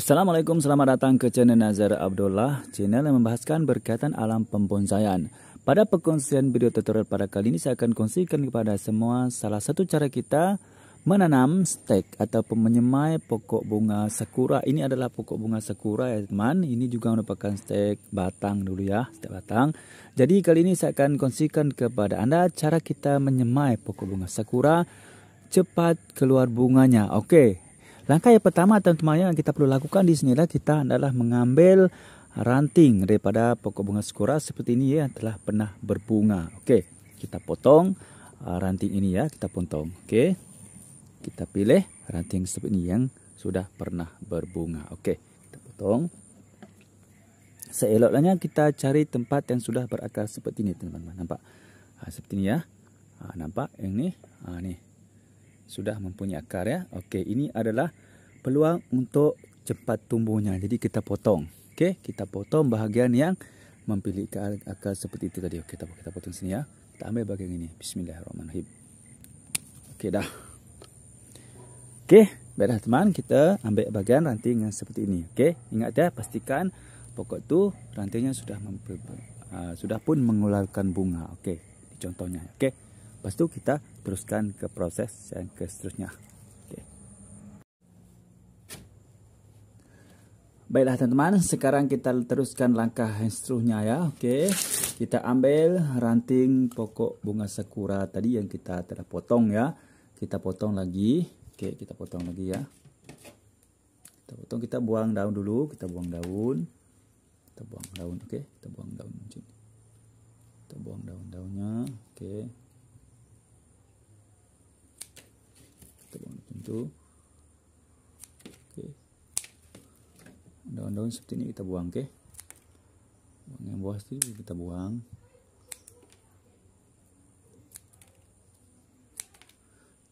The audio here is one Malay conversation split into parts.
Assalamualaikum, selamat datang ke channel Nazar Abdullah Channel yang membahaskan berkaitan alam pembonsaian Pada perkongsian video tutorial pada kali ini Saya akan kongsikan kepada semua salah satu cara kita Menanam stek atau menyemai pokok bunga sakura Ini adalah pokok bunga sakura ya teman Ini juga merupakan stek batang dulu ya stek batang. Jadi kali ini saya akan kongsikan kepada anda Cara kita menyemai pokok bunga sakura Cepat keluar bunganya Oke okay. Langkah yang pertama teman-teman yang kita perlu lakukan di sini adalah kita adalah mengambil ranting daripada pokok bunga sakura seperti ini ya telah pernah berbunga. Okey, kita potong uh, ranting ini ya, kita potong. Okey. Kita pilih ranting seperti ini yang sudah pernah berbunga. Okey, kita potong. Seeloknya kita cari tempat yang sudah berakar seperti ini, teman-teman. Nampak? Ha, seperti ini ya. Ha, nampak? Yang ini. Ha, ah, ini sudah mempunyai akar ya. Okey, ini adalah peluang untuk cepat tumbuhnya. Jadi kita potong. Okey, kita potong bahagian yang mempilih akar seperti itu tadi. Okey, kita kita potong sini ya. Kita ambil bahagian ini. Bismillahirrahmanirrahim. Okey dah. Okey, baiklah teman, kita ambil bahagian ranting yang seperti ini. Okey, ingat ya, pastikan pokok tu rantingnya sudah uh, sudah pun mengeluarkan bunga. Okey, contohnya. Okey. Pas itu kita teruskan ke proses yang ke seterusnya. Oke. Baiklah teman-teman, sekarang kita teruskan langkah yang seterusnya ya. Oke. Kita ambil ranting pokok bunga sakura tadi yang kita telah potong ya. Kita potong lagi. Oke, kita potong lagi ya. Kita potong, kita buang daun dulu, kita buang daun. Kita buang daun, oke. Kita buang daun. Kita buang daun-daunnya, oke. oke daun-daun seperti ini kita buang oke buang yang bawah itu kita buang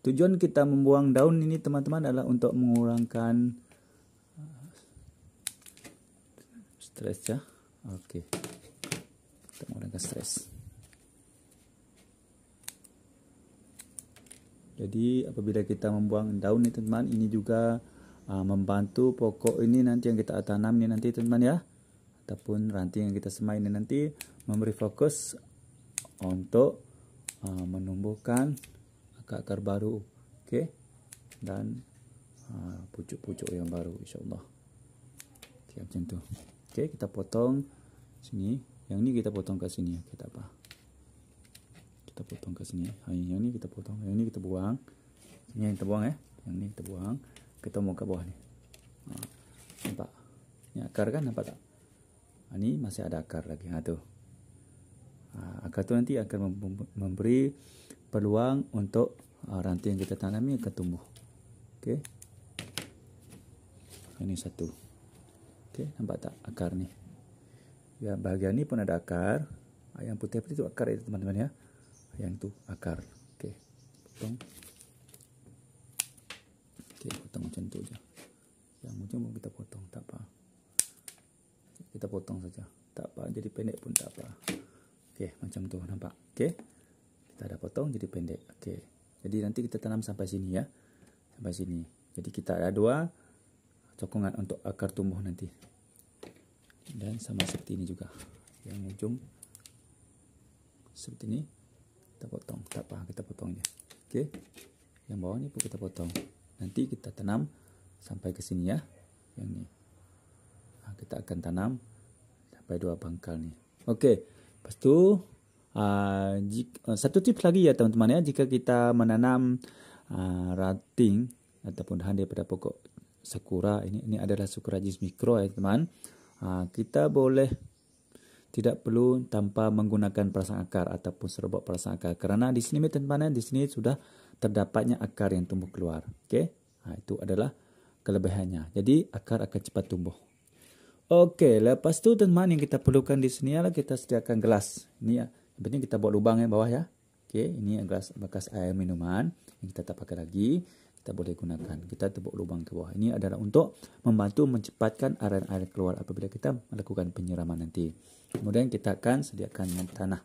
tujuan kita membuang daun ini teman-teman adalah untuk mengurangkan eh, stres ya oke kita mengurangkan stres Jadi apabila kita membuang daun ni teman-teman, ini juga uh, membantu pokok ini nanti yang kita tanam ni nanti teman-teman ya. Ataupun ranting yang kita semai ini nanti memberi fokus untuk uh, menumbuhkan akar-akar baru. okay? Dan ah, pucuk-pucuk uh, yang baru Insyaallah. allah Okey macam tu. Okey kita potong sini. Yang ni kita potong kat sini. Kita ya. okay, apa? kita potong ke sini. Ha, yang ni kita potong. Yang ni kita buang. ni yang kita buang eh. Yang ni kita buang. Kita muka bawah ni. Ha, nampak? Ini akar kan nampak tak? Ha, ni masih ada akar lagi. Ha, tu. Ha, akar tu nanti akan memberi peluang untuk ha, ranting yang kita tanam ni akan tumbuh. Okey. Ini satu. Okey, nampak tak akar ni? Ya, bahagian ni pun ada akar. Ha, yang putih-putih itu akar ya teman-teman ya. -teman, yang tu akar okey potong okey potong macam tu je yang macam mau kita potong tak apa kita potong saja tak apa jadi pendek pun tak apa okey macam tu nampak okey kita dah potong jadi pendek okey jadi nanti kita tanam sampai sini ya sampai sini jadi kita ada dua cokongan untuk akar tumbuh nanti dan sama seperti ini juga yang ujung seperti ini kita potong tak apa kita potong je okey yang bawah ni pun kita potong nanti kita tanam sampai ke sini ya yang ni ha, kita akan tanam sampai dua bangkal ni okey lepas tu uh, ah, jika, uh, satu tips lagi ya teman-teman ya jika kita menanam uh, ah, rating ataupun dahan daripada pokok sakura ini ini adalah sakura jenis mikro ya teman uh, kita boleh tidak perlu tanpa menggunakan perasaan akar ataupun serbuk perasaan akar kerana di sini tempatnya di sini sudah terdapatnya akar yang tumbuh keluar okey ha, itu adalah kelebihannya jadi akar akan cepat tumbuh okey lepas tu teman yang kita perlukan di sini adalah kita sediakan gelas ini penting kita buat lubang yang bawah ya okey ini gelas bekas air minuman yang kita tak pakai lagi kita boleh gunakan. Kita tepuk lubang ke bawah. Ini adalah untuk membantu mencepatkan aliran air keluar apabila kita melakukan penyiraman nanti. Kemudian kita akan sediakan tanah.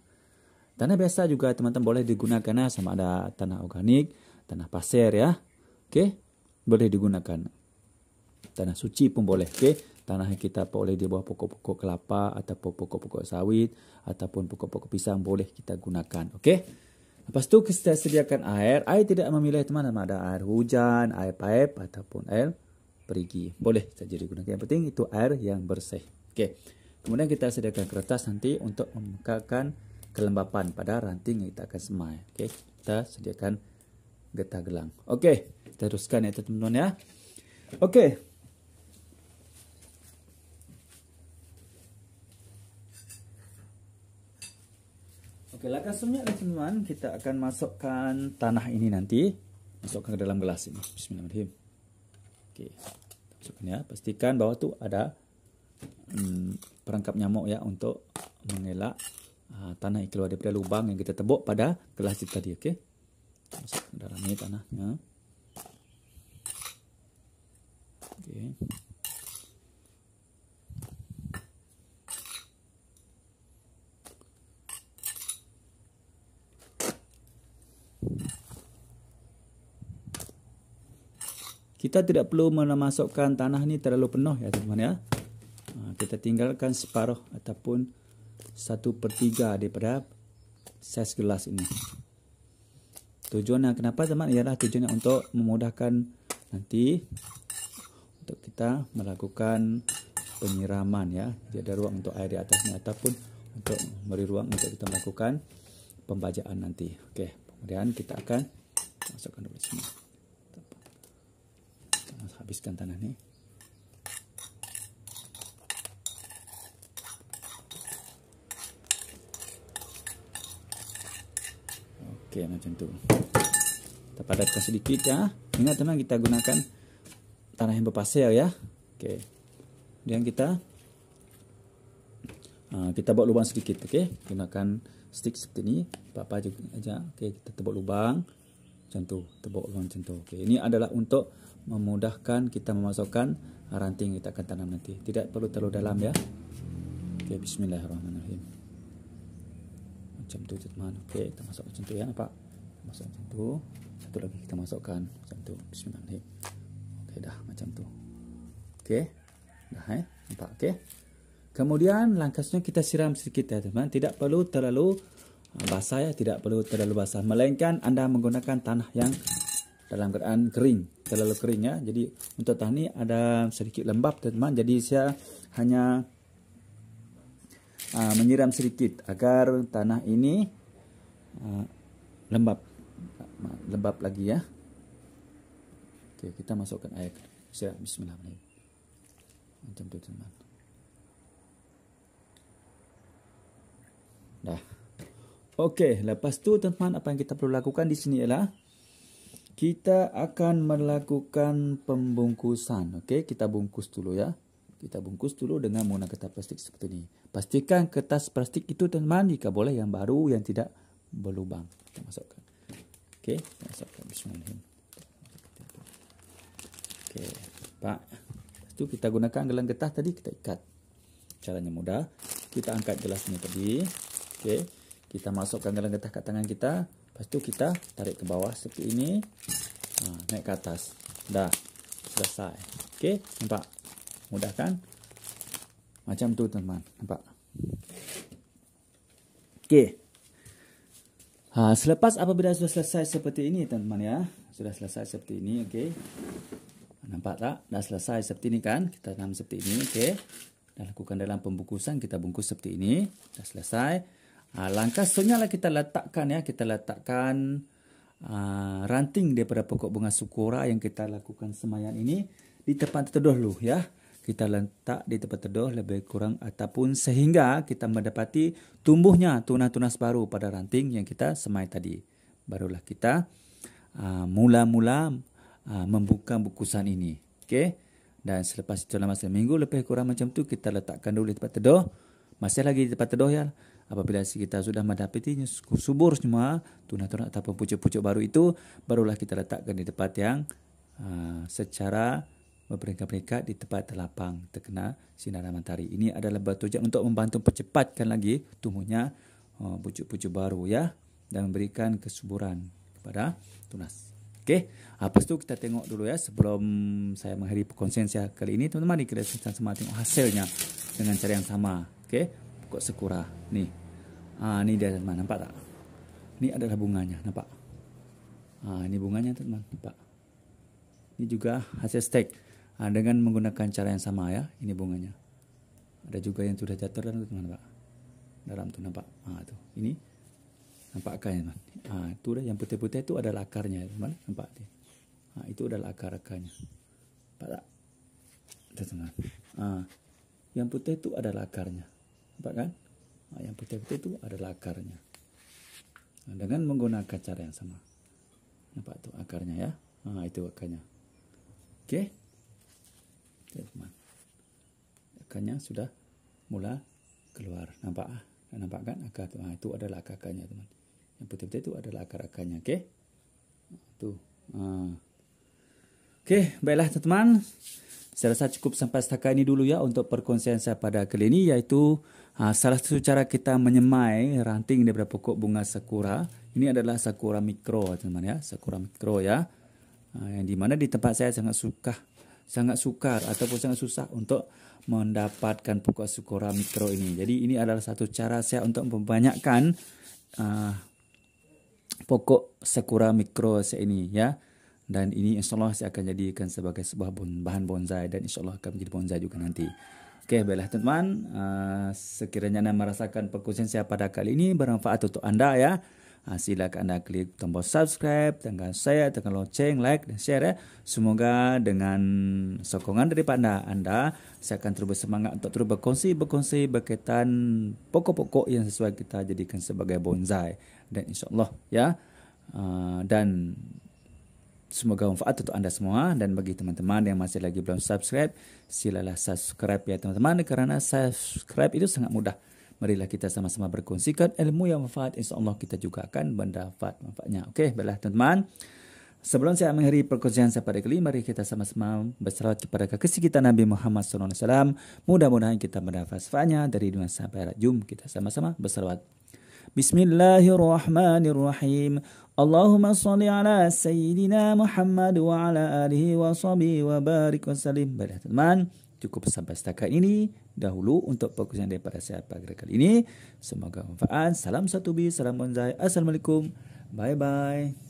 Tanah biasa juga teman-teman boleh digunakan eh, sama ada tanah organik, tanah pasir ya. Okey. Boleh digunakan. Tanah suci pun boleh. Okey. Tanah yang kita boleh di bawah pokok-pokok kelapa ataupun pokok-pokok sawit ataupun pokok-pokok pisang boleh kita gunakan. Okey. Lepas tu kita sediakan air. Air tidak memilih teman sama ada air hujan, air paip ataupun air perigi. Boleh saja digunakan. Yang penting itu air yang bersih. Okey. Kemudian kita sediakan kertas nanti untuk membukakan kelembapan pada ranting yang kita akan semai. Okey. Kita sediakan getah gelang. Okey. Teruskan ya teman-teman ya. Okey. kelakar semiat lah teman-teman Kita akan masukkan tanah ini nanti Masukkan ke dalam gelas ini Bismillahirrahmanirrahim Okey Masukkan ya Pastikan bahawa tu ada hmm, Perangkap nyamuk ya Untuk mengelak uh, Tanah yang keluar daripada lubang yang kita tebuk pada gelas itu tadi Okey Masukkan ke dalam ini tanahnya kita tidak perlu memasukkan tanah ni terlalu penuh ya teman-teman ya. Ha, kita tinggalkan separuh ataupun satu per 3 daripada saiz gelas ini. Tujuannya kenapa teman ialah tujuannya untuk memudahkan nanti untuk kita melakukan penyiraman ya. Jadi ada ruang untuk air di atasnya ataupun untuk beri ruang untuk kita melakukan pembajaan nanti. Okey kemudian kita akan masukkan dulu sini lapiskan tanah ni ok macam tu kita padatkan sedikit ya. ingat teman kita gunakan tanah yang berpasir ya ok kemudian kita ah, kita buat lubang sedikit ok gunakan stick seperti ni papa juga aja. Okay. kita buat lubang macam tu tebuk lawan macam tu okey ini adalah untuk memudahkan kita memasukkan ranting kita akan tanam nanti tidak perlu terlalu dalam ya okey bismillahirrahmanirrahim macam tu teman okey kita masuk macam tu ya nampak masuk macam tu satu lagi kita masukkan macam tu bismillahirrahmanirrahim okey dah macam tu okey dah eh nampak okey kemudian langkahnya kita siram sedikit ya teman tidak perlu terlalu basah ya tidak perlu terlalu basah melainkan anda menggunakan tanah yang dalam keadaan kering terlalu kering ya jadi untuk tanah ini ada sedikit lembab teman jadi saya hanya uh, menyiram sedikit agar tanah ini uh, lembab lembab lagi ya oke kita masukkan air saya Bismillahirrahmanirrahim macam teman dah Okey, lepas tu teman-teman apa yang kita perlu lakukan di sini ialah kita akan melakukan pembungkusan. Okey, kita bungkus dulu ya. Kita bungkus dulu dengan menggunakan kertas plastik seperti ini. Pastikan kertas plastik itu teman-teman jika boleh yang baru yang tidak berlubang. Kita masukkan. Okey, kita masukkan bismillahirrahmanirrahim. Okey, Pak. Lepas tu kita gunakan gelang getah tadi kita ikat. Caranya mudah. Kita angkat gelasnya tadi. Okey kita masukkan dalam getah kat tangan kita lepas tu kita tarik ke bawah seperti ini ha, naik ke atas dah selesai ok nampak mudah kan macam tu teman nampak ok ha, selepas apabila sudah selesai seperti ini teman ya sudah selesai seperti ini ok nampak tak dah selesai seperti ini kan kita tanam seperti ini ok dan lakukan dalam pembungkusan kita bungkus seperti ini dah selesai Ha, langkah seterusnya lah kita letakkan ya, kita letakkan ha, ranting daripada pokok bunga sukora yang kita lakukan semayan ini di tempat terteduh lu ya. Kita letak di tempat terteduh lebih kurang ataupun sehingga kita mendapati tumbuhnya tunas-tunas baru pada ranting yang kita semai tadi. Barulah kita ha, mula-mula ha, ha, membuka bukusan ini. okay Dan selepas itu dalam masa minggu lebih kurang macam tu kita letakkan dulu di tempat terteduh. Masih lagi di tempat terteduh ya apabila kita sudah mendapati subur semua tunas-tunas atau pucuk-pucuk baru itu barulah kita letakkan di tempat yang uh, secara berperingkat-peringkat di tempat lapang terkena sinar matahari ini adalah batu bertujuan untuk membantu percepatkan lagi tumbuhnya uh, pucuk-pucuk baru ya dan memberikan kesuburan kepada tunas Okey, apa tu kita tengok dulu ya sebelum saya mengakhiri perkonsensia kali ini teman-teman di kita sama tengok hasilnya dengan cara yang sama. Okey kok sekura nih ah ni dia teman nampak tak ini adalah bunganya nampak ah ini bunganya teman nampak ini juga hasil stek ah, dengan menggunakan cara yang sama ya ini bunganya ada juga yang sudah jatuh dan teman pak dalam tu nampak ah tu, ini nampak akarnya teman ah tu dah yang putih-putih tu adalah akarnya ya, teman nampak dia ah itu adalah akar akarnya pak tak teman ah yang putih tu adalah akarnya Nampak kan? Ah, yang putih-putih itu adalah akarnya. Ah, dengan menggunakan cara yang sama. Nampak tu akarnya ya? Ha, itu akarnya. Okey? Akarnya sudah mula keluar. Nampak? ah? Nampak kan akar tu, Ha, itu adalah akar-akarnya teman. Yang putih-putih itu adalah akar-akarnya. Okey? Itu. Ha. Okey, baiklah teman-teman. Saya rasa cukup sampai setakat ini dulu ya untuk perkongsian saya pada kali ini iaitu ha, salah satu cara kita menyemai ranting daripada pokok bunga sakura. Ini adalah sakura mikro teman-teman ya, sakura mikro ya. Ha, yang di mana di tempat saya sangat suka sangat sukar ataupun sangat susah untuk mendapatkan pokok sakura mikro ini. Jadi ini adalah satu cara saya untuk membanyakkan uh, pokok sakura mikro saya ini ya dan ini Insya Allah saya akan jadikan sebagai sebuah bahan bonsai dan Insya Allah akan menjadi bonsai juga nanti. Okay, baiklah teman-teman, ah, sekiranya anda merasakan perkongsian saya pada kali ini bermanfaat untuk anda ya. Ha, silakan anda klik tombol subscribe, tengah saya, tekan lonceng, like dan share ya. Semoga dengan sokongan daripada anda, anda saya akan terus bersemangat untuk terus berkongsi, berkongsi berkaitan pokok-pokok yang sesuai kita jadikan sebagai bonsai. Dan Insya Allah ya. Ah, dan Semoga bermanfaat untuk anda semua dan bagi teman-teman yang masih lagi belum subscribe, silalah subscribe ya teman-teman kerana subscribe itu sangat mudah. Marilah kita sama-sama berkongsikan ilmu yang manfaat. Allah kita juga akan mendapat manfaatnya. Okey, baiklah teman-teman. Sebelum saya mengakhiri perkongsian saya pada kali ini, mari kita sama-sama berserah kepada kekasih kita Nabi Muhammad SAW. Mudah-mudahan kita mendapat manfaatnya dari dunia sampai rajum. Kita sama-sama berserah. Bismillahirrahmanirrahim. اللهم صل على سيدنا محمد wa آله وصحبه وبارك وسلم بلاه تمان cukup sampai setakat ini dahulu untuk perkongsian daripada saya pada kali ini semoga bermanfaat salam satu bi salam bonsai assalamualaikum bye bye